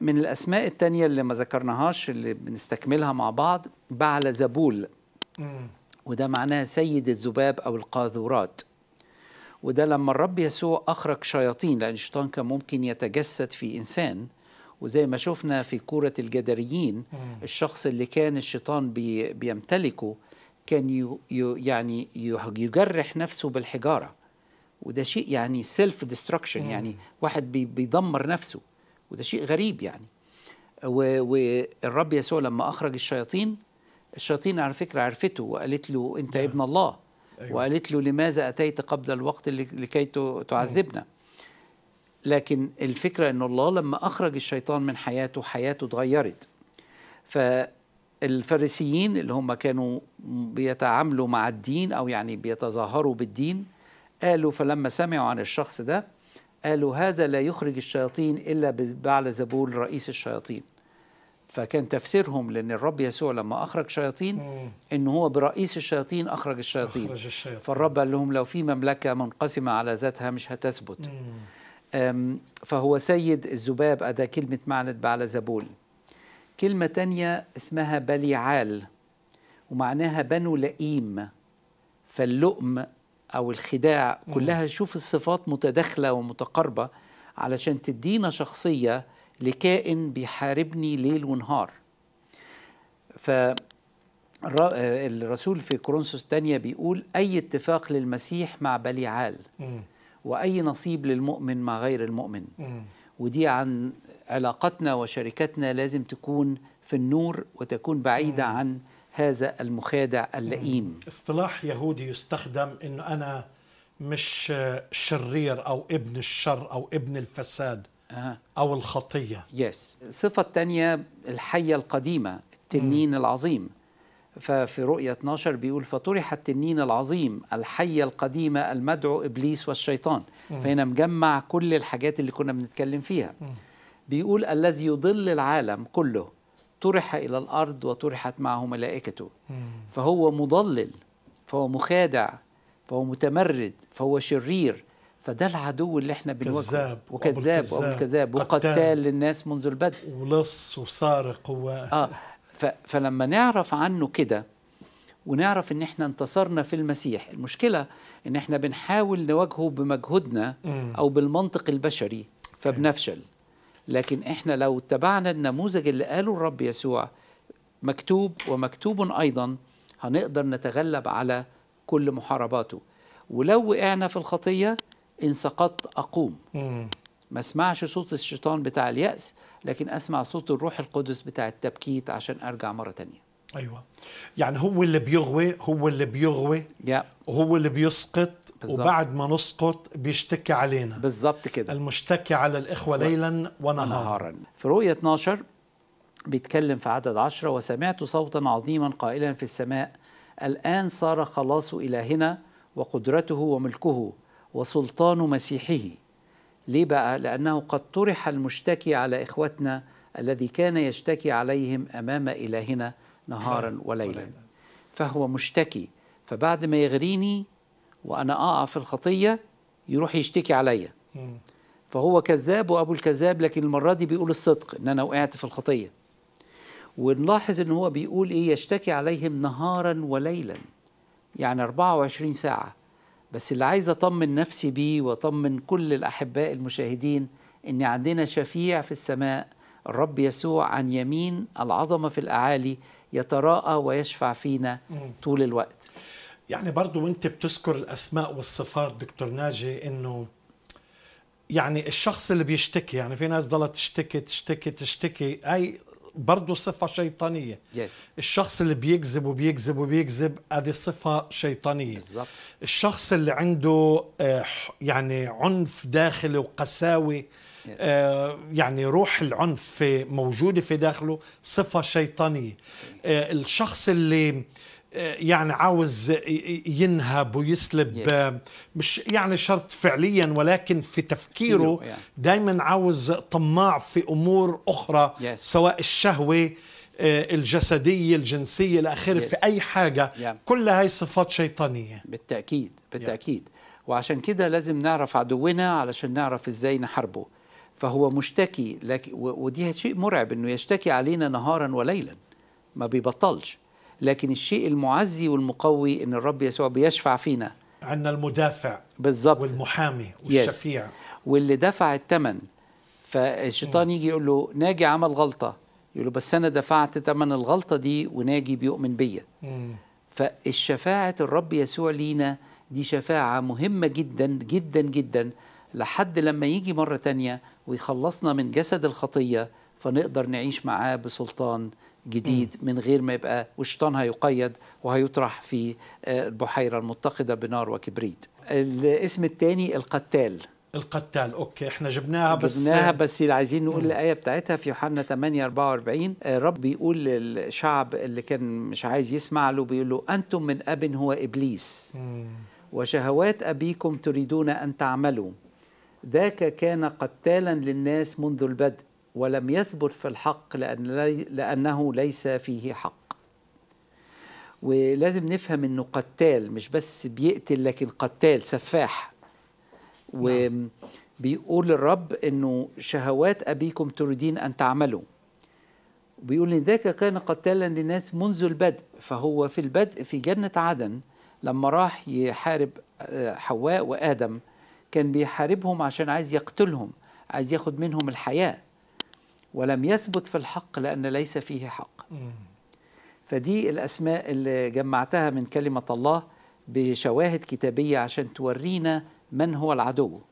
من الأسماء التانية اللي ما ذكرناهاش اللي بنستكملها مع بعض بعل زبول وده معناها سيد الذباب أو القاذورات وده لما الرب يسوع أخرج شياطين لأن الشيطان كان ممكن يتجسد في إنسان وزي ما شفنا في كورة الجدريين الشخص اللي كان الشيطان بي بيمتلكه كان يو يعني يجرح نفسه بالحجارة وده شيء يعني سيلف ديستركشن يعني واحد بيدمر نفسه وده شيء غريب يعني والرب يسوع لما اخرج الشياطين الشياطين على فكره عرفته وقالت له انت ده. نعم. ابن الله أيوة. وقالت له لماذا اتيت قبل الوقت لكي تعذبنا لكن الفكره ان الله لما اخرج الشيطان من حياته حياته اتغيرت الفارسيين اللي هم كانوا بيتعاملوا مع الدين او يعني بيتظاهروا بالدين قالوا فلما سمعوا عن الشخص ده قالوا هذا لا يخرج الشياطين إلا بعل زبول رئيس الشياطين فكان تفسيرهم لأن الرب يسوع لما أخرج شياطين إن هو برئيس الشياطين أخرج الشياطين, أخرج الشياطين. فالرب قال لهم لو في مملكة منقسمة على ذاتها مش هتثبت فهو سيد الذباب أدا كلمة معنى بعل زبول كلمة تانية اسمها بليعال ومعناها بنو لئيم فاللؤم او الخداع كلها شوف الصفات متداخله ومتقاربه علشان تدينا شخصيه لكائن بيحاربني ليل ونهار ف الرسول في كورنثوس الثانيه بيقول اي اتفاق للمسيح مع بليعال واي نصيب للمؤمن مع غير المؤمن ودي عن علاقتنا وشركتنا لازم تكون في النور وتكون بعيده عن هذا المخادع اللئيم اصطلاح يهودي يستخدم انه انا مش شرير او ابن الشر او ابن الفساد آه. او الخطيه يس الصفه الثانيه الحيه القديمه التنين مم. العظيم ففي رؤية 12 بيقول فطرح التنين العظيم الحية القديمة المدعو إبليس والشيطان مم. فهنا مجمع كل الحاجات اللي كنا بنتكلم فيها مم. بيقول الذي يضل العالم كله طرح إلى الأرض وطرحت معه ملائكته فهو مضلل فهو مخادع فهو متمرد فهو شرير فده العدو اللي احنا بنواجهه كذاب وكذاب وكذاب وقتال للناس منذ البدء ولص وسارق و... اه فلما نعرف عنه كده ونعرف ان احنا انتصرنا في المسيح المشكله ان احنا بنحاول نواجهه بمجهودنا او بالمنطق البشري فبنفشل لكن احنا لو اتبعنا النموذج اللي قاله الرب يسوع مكتوب ومكتوب ايضا هنقدر نتغلب على كل محارباته ولو وقعنا في الخطيه ان سقطت اقوم ما اسمعش صوت الشيطان بتاع الياس لكن اسمع صوت الروح القدس بتاع التبكيت عشان ارجع مره تانية ايوه يعني هو اللي بيغوي هو اللي بيغوي yeah. هو اللي بيسقط بالزبط. وبعد ما نسقط بيشتكي علينا بالظبط كده المشتكي على الإخوة ليلا ونهارا في رؤية 12 بيتكلم في عدد عشرة وسمعت صوتا عظيما قائلا في السماء الآن صار خلاص إلهنا وقدرته وملكه وسلطان مسيحه ليه بقى؟ لأنه قد طرح المشتكي على إخوتنا الذي كان يشتكي عليهم أمام إلهنا نهارا وليلا فهو مشتكي فبعد ما يغريني وانا اقع في الخطيه يروح يشتكي عليا فهو كذاب وابو الكذاب لكن المره دي بيقول الصدق ان انا وقعت في الخطيه ونلاحظ ان هو بيقول ايه يشتكي عليهم نهارا وليلا يعني 24 ساعه بس اللي عايز اطمن نفسي بيه واطمن كل الاحباء المشاهدين ان عندنا شفيع في السماء الرب يسوع عن يمين العظمه في الاعالي يتراءى ويشفع فينا طول الوقت يعني برضو وانت بتذكر الاسماء والصفات دكتور ناجي انه يعني الشخص اللي بيشتكي يعني في ناس ضلت تشتكي تشتكي تشتكي اي برضه صفة شيطانية yes. الشخص اللي بيكذب وبيكذب وبيكذب هذه صفة شيطانية بالزبط. الشخص اللي عنده آه، يعني عنف داخلي وقساوة yes. آه، يعني روح العنف موجودة في داخله صفة شيطانية okay. آه، الشخص اللي آه، يعني عاوز ينهب ويسلب yes. آه، مش يعني شرط فعليا ولكن في تفكيره يعني. دايما عاوز طماع في امور اخرى yes. سواء الشهوه آه، الجسديه الجنسيه الى اخره yes. في اي حاجه yeah. كل هاي صفات شيطانيه بالتاكيد بالتاكيد yeah. وعشان كده لازم نعرف عدونا علشان نعرف ازاي نحاربه فهو مشتكي لك ودي شيء مرعب انه يشتكي علينا نهارا وليلا ما بيبطلش لكن الشيء المعزي والمقوي ان الرب يسوع بيشفع فينا عندنا المدافع بالظبط والمحامي والشفيع يس. واللي دفع الثمن فالشيطان يجي يقول له ناجي عمل غلطه يقول له بس انا دفعت ثمن الغلطه دي وناجي بيؤمن بيا فالشفاعه الرب يسوع لينا دي شفاعه مهمه جدا جدا جدا لحد لما يجي مره تانية ويخلصنا من جسد الخطيه فنقدر نعيش معاه بسلطان جديد من غير ما يبقى والشيطان هيقيد وهيطرح في آه، البحيرة المتقدة بنار وكبريت الاسم الثاني القتال القتال اوكي احنا جبناها بس جبناها بس اللي عايزين نقول الايه بتاعتها في يوحنا 8 44 الرب بيقول للشعب اللي كان مش عايز يسمع له بيقول له انتم من اب هو ابليس وشهوات ابيكم تريدون ان تعملوا ذاك كان قتالا للناس منذ البدء ولم يثبت في الحق لأن لأنه ليس فيه حق ولازم نفهم أنه قتال مش بس بيقتل لكن قتال سفاح وبيقول نعم. الرب أنه شهوات أبيكم تريدين أن تعملوا بيقول إن ذاك كان قتالا للناس منذ البدء فهو في البدء في جنة عدن لما راح يحارب آه، حواء وآدم كان بيحاربهم عشان عايز يقتلهم عايز ياخد منهم الحياه ولم يثبت في الحق لأن ليس فيه حق فدي الأسماء اللي جمعتها من كلمة الله بشواهد كتابية عشان تورينا من هو العدو